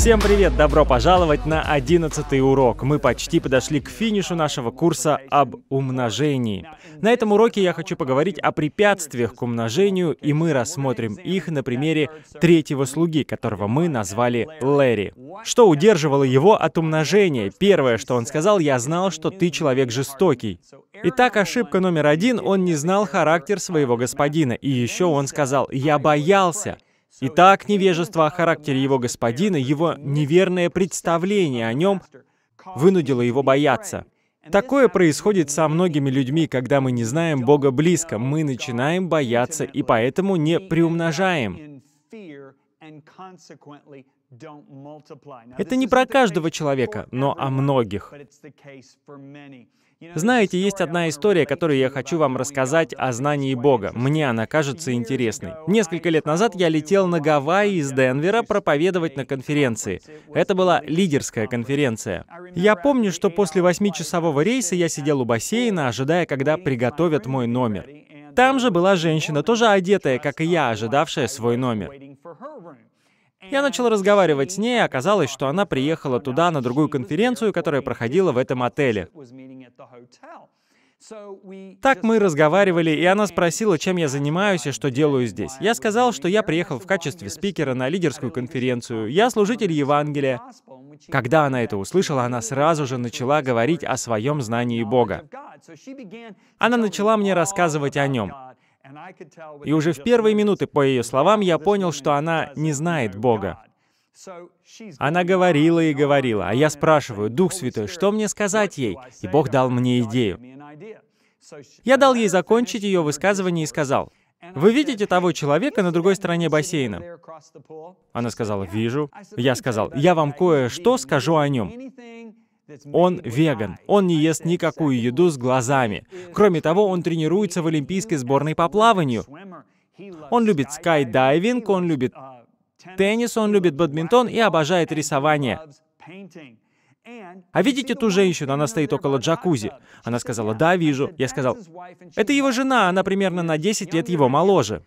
Всем привет! Добро пожаловать на одиннадцатый урок. Мы почти подошли к финишу нашего курса об умножении. На этом уроке я хочу поговорить о препятствиях к умножению, и мы рассмотрим их на примере третьего слуги, которого мы назвали Лэри. Что удерживало его от умножения? Первое, что он сказал, «Я знал, что ты человек жестокий». Итак, ошибка номер один, он не знал характер своего господина. И еще он сказал, «Я боялся». Итак, невежество о характере его господина, его неверное представление о нем вынудило его бояться. Такое происходит со многими людьми, когда мы не знаем Бога близко. Мы начинаем бояться и поэтому не приумножаем. Это не про каждого человека, но о многих. Знаете, есть одна история, которую я хочу вам рассказать о знании Бога. Мне она кажется интересной. Несколько лет назад я летел на Гавайи из Денвера проповедовать на конференции. Это была лидерская конференция. Я помню, что после восьмичасового рейса я сидел у бассейна, ожидая, когда приготовят мой номер. Там же была женщина, тоже одетая, как и я, ожидавшая свой номер. Я начал разговаривать с ней, а оказалось, что она приехала туда на другую конференцию, которая проходила в этом отеле. Так мы разговаривали, и она спросила, чем я занимаюсь и что делаю здесь. Я сказал, что я приехал в качестве спикера на лидерскую конференцию. Я служитель Евангелия. Когда она это услышала, она сразу же начала говорить о своем знании Бога. Она начала мне рассказывать о нем. И уже в первые минуты, по ее словам, я понял, что она не знает Бога. Она говорила и говорила, а я спрашиваю, «Дух Святой, что мне сказать ей?» И Бог дал мне идею. Я дал ей закончить ее высказывание и сказал, «Вы видите того человека на другой стороне бассейна?» Она сказала, «Вижу». Я сказал, «Я вам кое-что скажу о нем». Он веган. Он не ест никакую еду с глазами. Кроме того, он тренируется в Олимпийской сборной по плаванию. Он любит скайдайвинг, он любит теннис, он любит бадминтон и обожает рисование. А видите ту женщину? Она стоит около джакузи. Она сказала, да, вижу. Я сказал, это его жена, она примерно на 10 лет его моложе.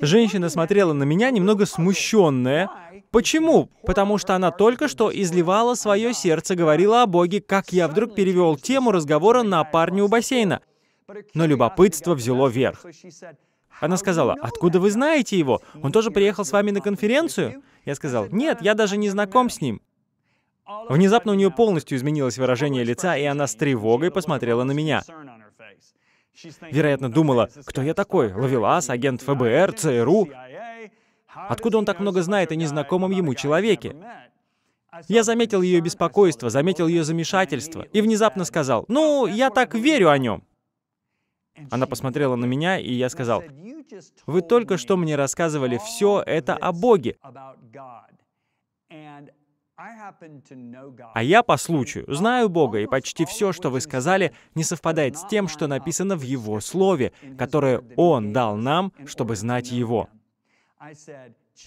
Женщина смотрела на меня немного смущенная. Почему? Потому что она только что изливала свое сердце, говорила о Боге, как я вдруг перевел тему разговора на парня у бассейна. Но любопытство взяло верх. Она сказала, «Откуда вы знаете его? Он тоже приехал с вами на конференцию?» Я сказал, «Нет, я даже не знаком с ним». Внезапно у нее полностью изменилось выражение лица, и она с тревогой посмотрела на меня. Вероятно, думала, кто я такой? Ловелас, агент ФБР, ЦРУ? Откуда он так много знает о незнакомом ему человеке? Я заметил ее беспокойство, заметил ее замешательство и внезапно сказал, «Ну, я так верю о нем». Она посмотрела на меня, и я сказал, «Вы только что мне рассказывали все это о Боге». А я по случаю знаю Бога, и почти все, что вы сказали, не совпадает с тем, что написано в Его Слове, которое Он дал нам, чтобы знать Его.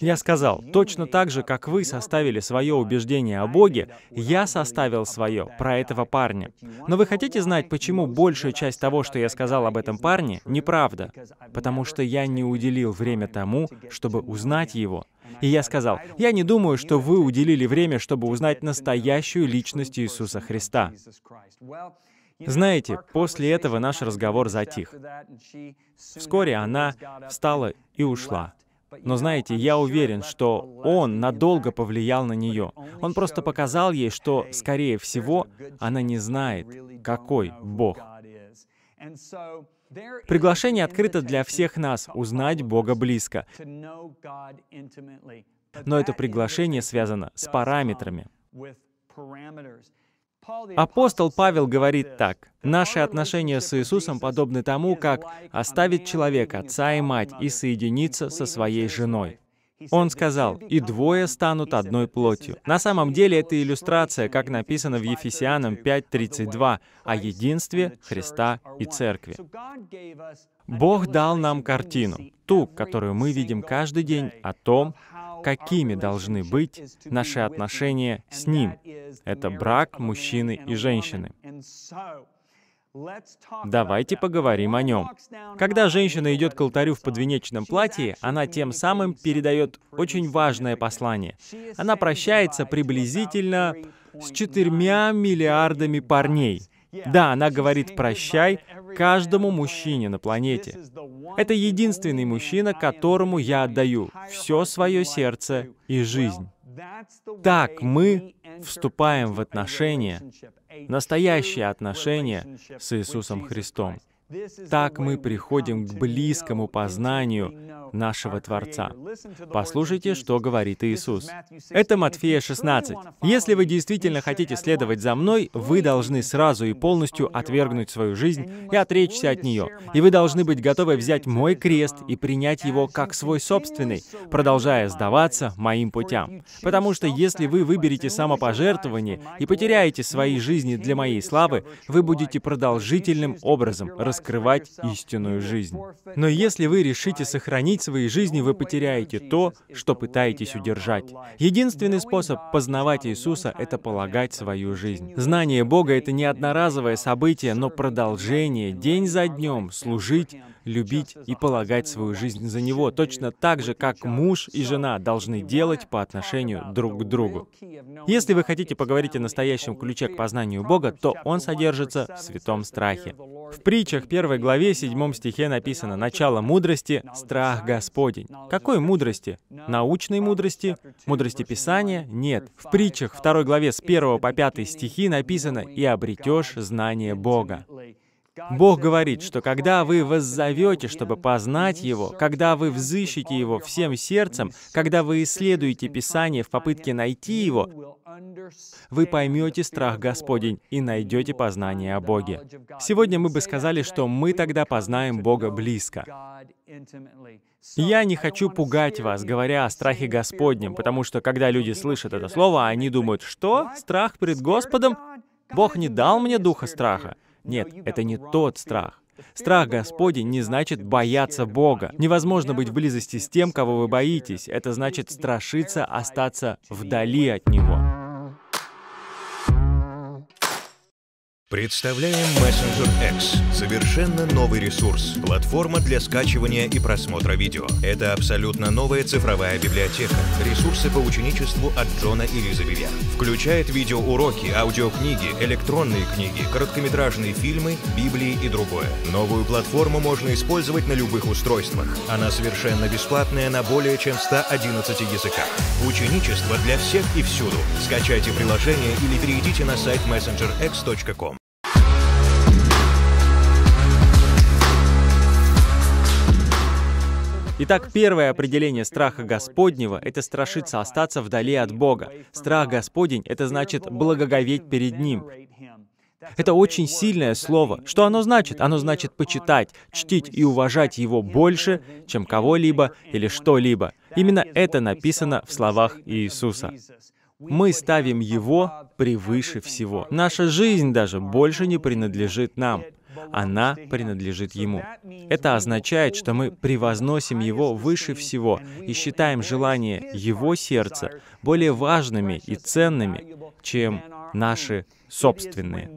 Я сказал, точно так же, как вы составили свое убеждение о Боге, я составил свое про этого парня. Но вы хотите знать, почему большая часть того, что я сказал об этом парне, неправда? Потому что я не уделил время тому, чтобы узнать его. И я сказал, я не думаю, что вы уделили время, чтобы узнать настоящую личность Иисуса Христа. Знаете, после этого наш разговор затих. Вскоре она встала и ушла. Но знаете, я уверен, что он надолго повлиял на нее. Он просто показал ей, что, скорее всего, она не знает, какой Бог. Приглашение открыто для всех нас узнать Бога близко. Но это приглашение связано с параметрами. Апостол Павел говорит так. «Наши отношения с Иисусом подобны тому, как оставить человека, отца и мать и соединиться со своей женой». Он сказал, «И двое станут одной плотью». На самом деле это иллюстрация, как написано в Ефесянам 5.32, о единстве Христа и Церкви. Бог дал нам картину, ту, которую мы видим каждый день, о том, какими должны быть наши отношения с Ним. Это брак мужчины и женщины. Давайте поговорим о нем. Когда женщина идет к алтарю в подвенечном платье, она тем самым передает очень важное послание. Она прощается приблизительно с четырьмя миллиардами парней. Да, она говорит «прощай» каждому мужчине на планете. Это единственный мужчина, которому я отдаю все свое сердце и жизнь. Так мы вступаем в отношения, настоящие отношения с Иисусом Христом. Так мы приходим к близкому познанию нашего Творца. Послушайте, что говорит Иисус. Это Матфея 16. «Если вы действительно хотите следовать за мной, вы должны сразу и полностью отвергнуть свою жизнь и отречься от нее. И вы должны быть готовы взять мой крест и принять его как свой собственный, продолжая сдаваться моим путям. Потому что если вы выберете самопожертвование и потеряете свои жизни для моей славы, вы будете продолжительным образом раскрывать скрывать истинную жизнь. Но если вы решите сохранить свои жизни, вы потеряете то, что пытаетесь удержать. Единственный способ познавать Иисуса — это полагать свою жизнь. Знание Бога — это не одноразовое событие, но продолжение день за днем служить, любить и полагать свою жизнь за Него, точно так же, как муж и жена должны делать по отношению друг к другу. Если вы хотите поговорить о настоящем ключе к познанию Бога, то он содержится в святом страхе. В притчах первой главе седьмом стихе написано «Начало мудрости — страх Господень». Какой мудрости? Научной мудрости? Мудрости Писания? Нет. В притчах второй главе с 1 по 5 стихи написано «И обретешь знание Бога». Бог говорит, что когда вы воззовете, чтобы познать Его, когда вы взыщете Его всем сердцем, когда вы исследуете Писание в попытке найти Его, вы поймете страх Господень и найдете познание о Боге. Сегодня мы бы сказали, что мы тогда познаем Бога близко. Я не хочу пугать вас, говоря о страхе Господнем, потому что когда люди слышат это слово, они думают, что? Страх перед Господом? Бог не дал мне духа страха. Нет, это не тот страх. Страх Господень не значит бояться Бога. Невозможно быть в близости с тем, кого вы боитесь. Это значит страшиться остаться вдали от Него. Представляем Messenger X – совершенно новый ресурс, платформа для скачивания и просмотра видео. Это абсолютно новая цифровая библиотека, ресурсы по ученичеству от Джона и Лизы Бивер. Включает видеоуроки, аудиокниги, электронные книги, короткометражные фильмы, библии и другое. Новую платформу можно использовать на любых устройствах. Она совершенно бесплатная на более чем 111 языках. Ученичество для всех и всюду. Скачайте приложение или перейдите на сайт messengerx.com. Итак, первое определение страха Господнего — это страшиться остаться вдали от Бога. Страх Господень — это значит благоговеть перед Ним. Это очень сильное слово. Что оно значит? Оно значит почитать, чтить и уважать его больше, чем кого-либо или что-либо. Именно это написано в словах Иисуса. Мы ставим Его превыше всего. Наша жизнь даже больше не принадлежит нам она принадлежит Ему. Это означает, что мы превозносим Его выше всего и считаем желания Его сердца более важными и ценными, чем наши собственные.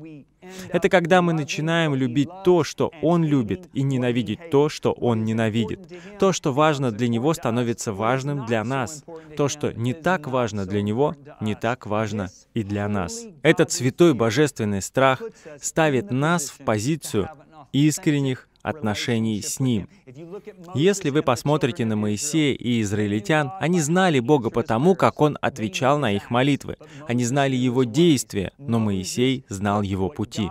Это когда мы начинаем любить то, что Он любит, и ненавидеть то, что Он ненавидит. То, что важно для Него, становится важным для нас. То, что не так важно для Него, не так важно и для нас. Этот святой божественный страх ставит нас в позицию искренних отношений с Ним. Если вы посмотрите на Моисея и израильтян, они знали Бога потому, как Он отвечал на их молитвы. Они знали Его действия, но Моисей знал Его пути.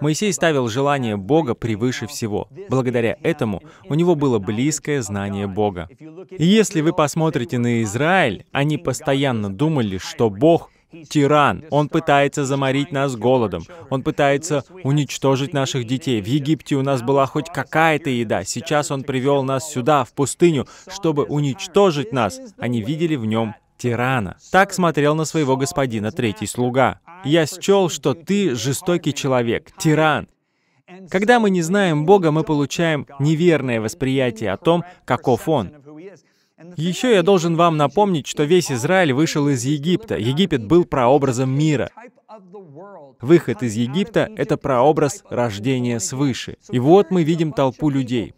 Моисей ставил желание Бога превыше всего. Благодаря этому у него было близкое знание Бога. И если вы посмотрите на Израиль, они постоянно думали, что Бог тиран. Он пытается заморить нас голодом. Он пытается уничтожить наших детей. В Египте у нас была хоть какая-то еда. Сейчас он привел нас сюда, в пустыню, чтобы уничтожить нас. Они видели в нем тирана. Так смотрел на своего господина третий слуга. «Я счел, что ты жестокий человек, тиран». Когда мы не знаем Бога, мы получаем неверное восприятие о том, каков Он. Еще я должен вам напомнить, что весь Израиль вышел из Египта. Египет был прообразом мира. Выход из Египта — это прообраз рождения свыше. И вот мы видим толпу людей.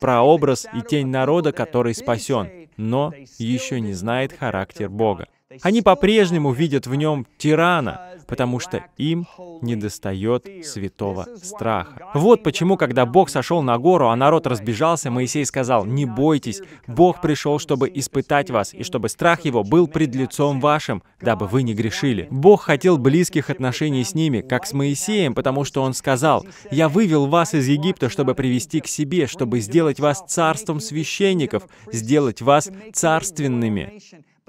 Прообраз и тень народа, который спасен, но еще не знает характер Бога. Они по-прежнему видят в нем тирана, потому что им недостает святого страха. Вот почему, когда Бог сошел на гору, а народ разбежался, Моисей сказал, «Не бойтесь, Бог пришел, чтобы испытать вас, и чтобы страх его был пред лицом вашим, дабы вы не грешили». Бог хотел близких отношений с ними, как с Моисеем, потому что он сказал, «Я вывел вас из Египта, чтобы привести к себе, чтобы сделать вас царством священников, сделать вас царственными».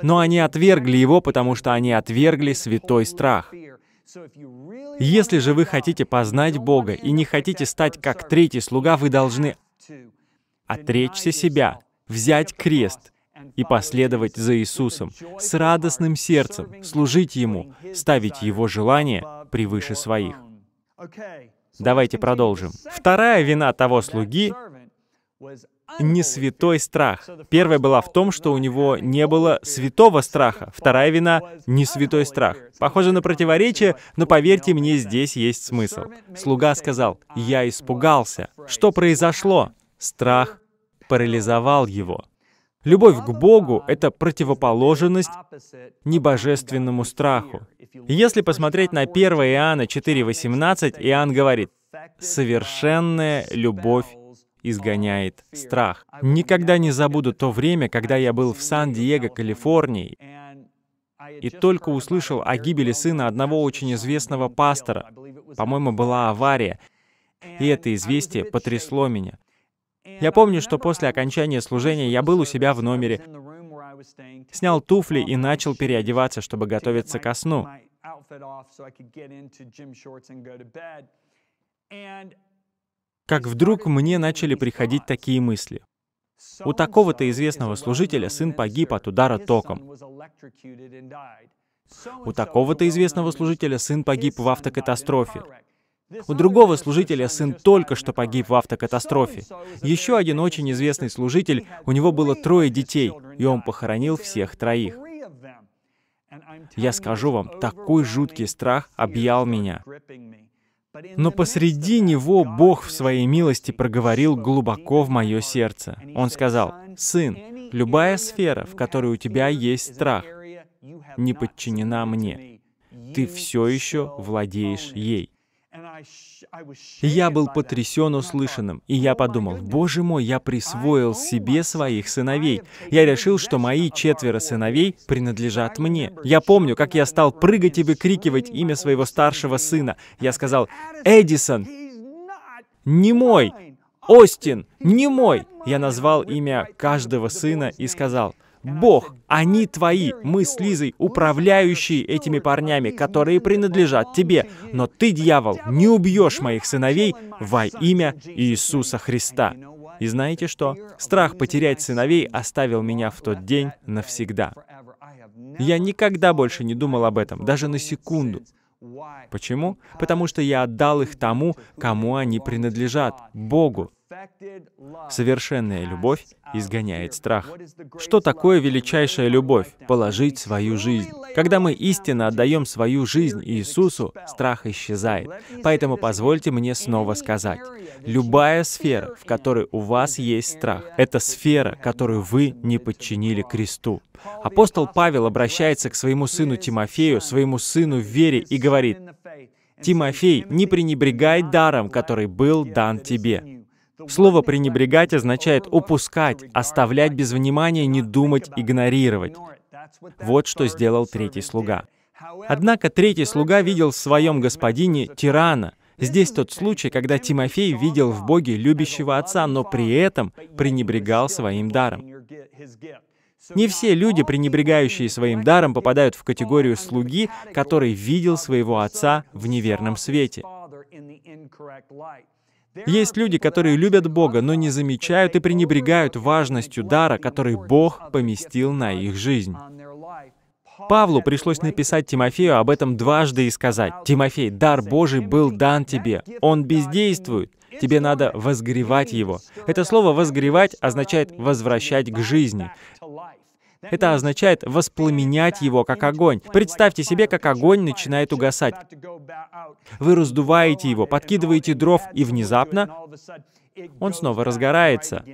Но они отвергли его, потому что они отвергли святой страх. Если же вы хотите познать Бога и не хотите стать как третий слуга, вы должны отречься себя, взять крест и последовать за Иисусом, с радостным сердцем, служить Ему, ставить Его желания превыше своих. Давайте продолжим. Вторая вина того слуги не святой страх. Первая была в том, что у него не было святого страха. Вторая вина — не святой страх. Похоже на противоречие, но поверьте мне, здесь есть смысл. Слуга сказал, «Я испугался». Что произошло? Страх парализовал его. Любовь к Богу — это противоположность небожественному страху. Если посмотреть на 1 Иоанна 4,18, Иоанн говорит, «Совершенная любовь изгоняет страх. Никогда не забуду то время, когда я был в Сан-Диего, Калифорнии, и только услышал о гибели сына одного очень известного пастора. По-моему, была авария. И это известие потрясло меня. Я помню, что после окончания служения я был у себя в номере, снял туфли и начал переодеваться, чтобы готовиться ко сну как вдруг мне начали приходить такие мысли. У такого-то известного служителя сын погиб от удара током. У такого-то известного служителя сын погиб в автокатастрофе. У другого служителя сын только что погиб в автокатастрофе. Еще один очень известный служитель, у него было трое детей, и он похоронил всех троих. Я скажу вам, такой жуткий страх объял меня. Но посреди него Бог в своей милости проговорил глубоко в мое сердце. Он сказал, «Сын, любая сфера, в которой у тебя есть страх, не подчинена мне. Ты все еще владеешь ей. Я был потрясен услышанным, и я подумал, «Боже мой, я присвоил себе своих сыновей. Я решил, что мои четверо сыновей принадлежат мне. Я помню, как я стал прыгать и выкрикивать имя своего старшего сына. Я сказал, «Эдисон, не мой! Остин, не мой!» Я назвал имя каждого сына и сказал, Бог, они твои. Мы с Лизой, управляющие этими парнями, которые принадлежат тебе. Но ты, дьявол, не убьешь моих сыновей во имя Иисуса Христа. И знаете что? Страх потерять сыновей оставил меня в тот день навсегда. Я никогда больше не думал об этом, даже на секунду. Почему? Потому что я отдал их тому, кому они принадлежат, Богу. Совершенная любовь изгоняет страх. Что такое величайшая любовь? Положить свою жизнь. Когда мы истинно отдаем свою жизнь Иисусу, страх исчезает. Поэтому позвольте мне снова сказать. Любая сфера, в которой у вас есть страх, это сфера, которую вы не подчинили кресту. Апостол Павел обращается к своему сыну Тимофею, своему сыну в вере и говорит, «Тимофей, не пренебрегай даром, который был дан тебе». Слово «пренебрегать» означает упускать, оставлять без внимания, не думать, игнорировать. Вот что сделал третий слуга. Однако третий слуга видел в своем господине тирана. Здесь тот случай, когда Тимофей видел в Боге любящего отца, но при этом пренебрегал своим даром. Не все люди, пренебрегающие своим даром, попадают в категорию слуги, который видел своего отца в неверном свете. Есть люди, которые любят Бога, но не замечают и пренебрегают важностью дара, который Бог поместил на их жизнь. Павлу пришлось написать Тимофею об этом дважды и сказать, «Тимофей, дар Божий был дан тебе, он бездействует, тебе надо возгревать его». Это слово «возгревать» означает «возвращать к жизни». Это означает воспламенять его как огонь. Представьте себе, как огонь начинает угасать. Вы раздуваете его, подкидываете дров, и внезапно он снова разгорается.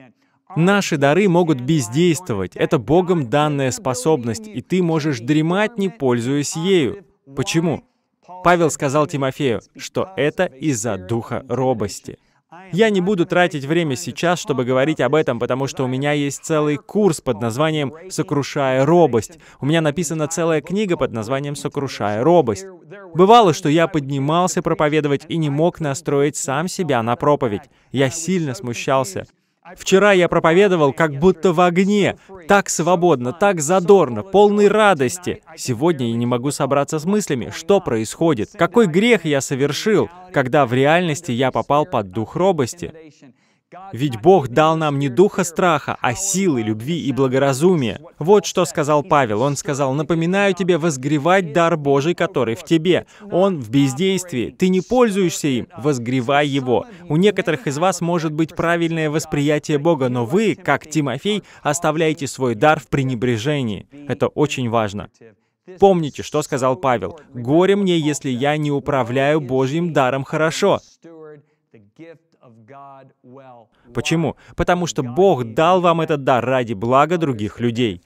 Наши дары могут бездействовать. Это Богом данная способность, и ты можешь дремать, не пользуясь ею. Почему? Павел сказал Тимофею, что это из-за духа робости. Я не буду тратить время сейчас, чтобы говорить об этом, потому что у меня есть целый курс под названием «Сокрушая робость». У меня написана целая книга под названием «Сокрушая робость». Бывало, что я поднимался проповедовать и не мог настроить сам себя на проповедь. Я сильно смущался. Вчера я проповедовал как будто в огне, так свободно, так задорно, полный радости. Сегодня я не могу собраться с мыслями, что происходит, какой грех я совершил, когда в реальности я попал под дух робости. Ведь Бог дал нам не духа страха, а силы, любви и благоразумия. Вот что сказал Павел. Он сказал, «Напоминаю тебе возгревать дар Божий, который в тебе. Он в бездействии. Ты не пользуешься им. Возгревай его». У некоторых из вас может быть правильное восприятие Бога, но вы, как Тимофей, оставляете свой дар в пренебрежении. Это очень важно. Помните, что сказал Павел. «Горе мне, если я не управляю Божьим даром хорошо». Почему? Потому что Бог дал вам этот дар ради блага других людей.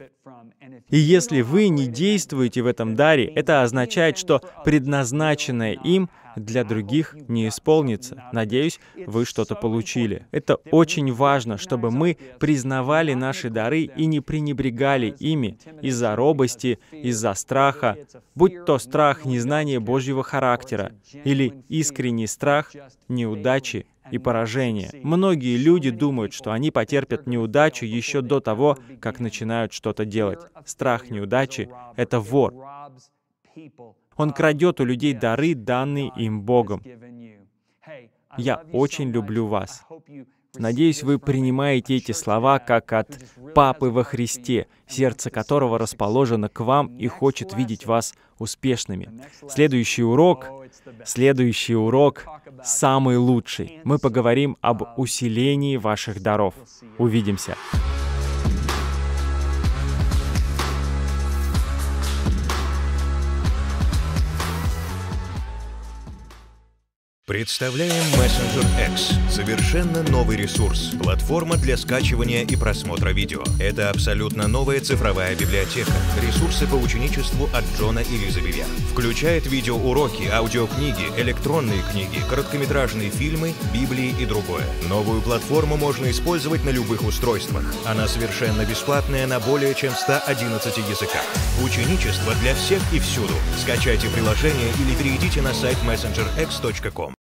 И если вы не действуете в этом даре, это означает, что предназначенное им для других не исполнится. Надеюсь, вы что-то получили. Это очень важно, чтобы мы признавали наши дары и не пренебрегали ими из-за робости, из-за страха, будь то страх незнания Божьего характера или искренний страх неудачи и поражение. Многие люди думают, что они потерпят неудачу еще до того, как начинают что-то делать. Страх неудачи — это вор. Он крадет у людей дары, данные им Богом. Я очень люблю вас. Надеюсь, вы принимаете эти слова как от Папы во Христе, сердце которого расположено к вам и хочет видеть вас успешными. Следующий урок, следующий урок самый лучший. Мы поговорим об усилении ваших даров. Увидимся. Представляем Messenger X – совершенно новый ресурс, платформа для скачивания и просмотра видео. Это абсолютно новая цифровая библиотека, ресурсы по ученичеству от Джона и Лизы Вивер. Включает видеоуроки, аудиокниги, электронные книги, короткометражные фильмы, библии и другое. Новую платформу можно использовать на любых устройствах. Она совершенно бесплатная на более чем 111 языках. Ученичество для всех и всюду. Скачайте приложение или перейдите на сайт messengerx.com.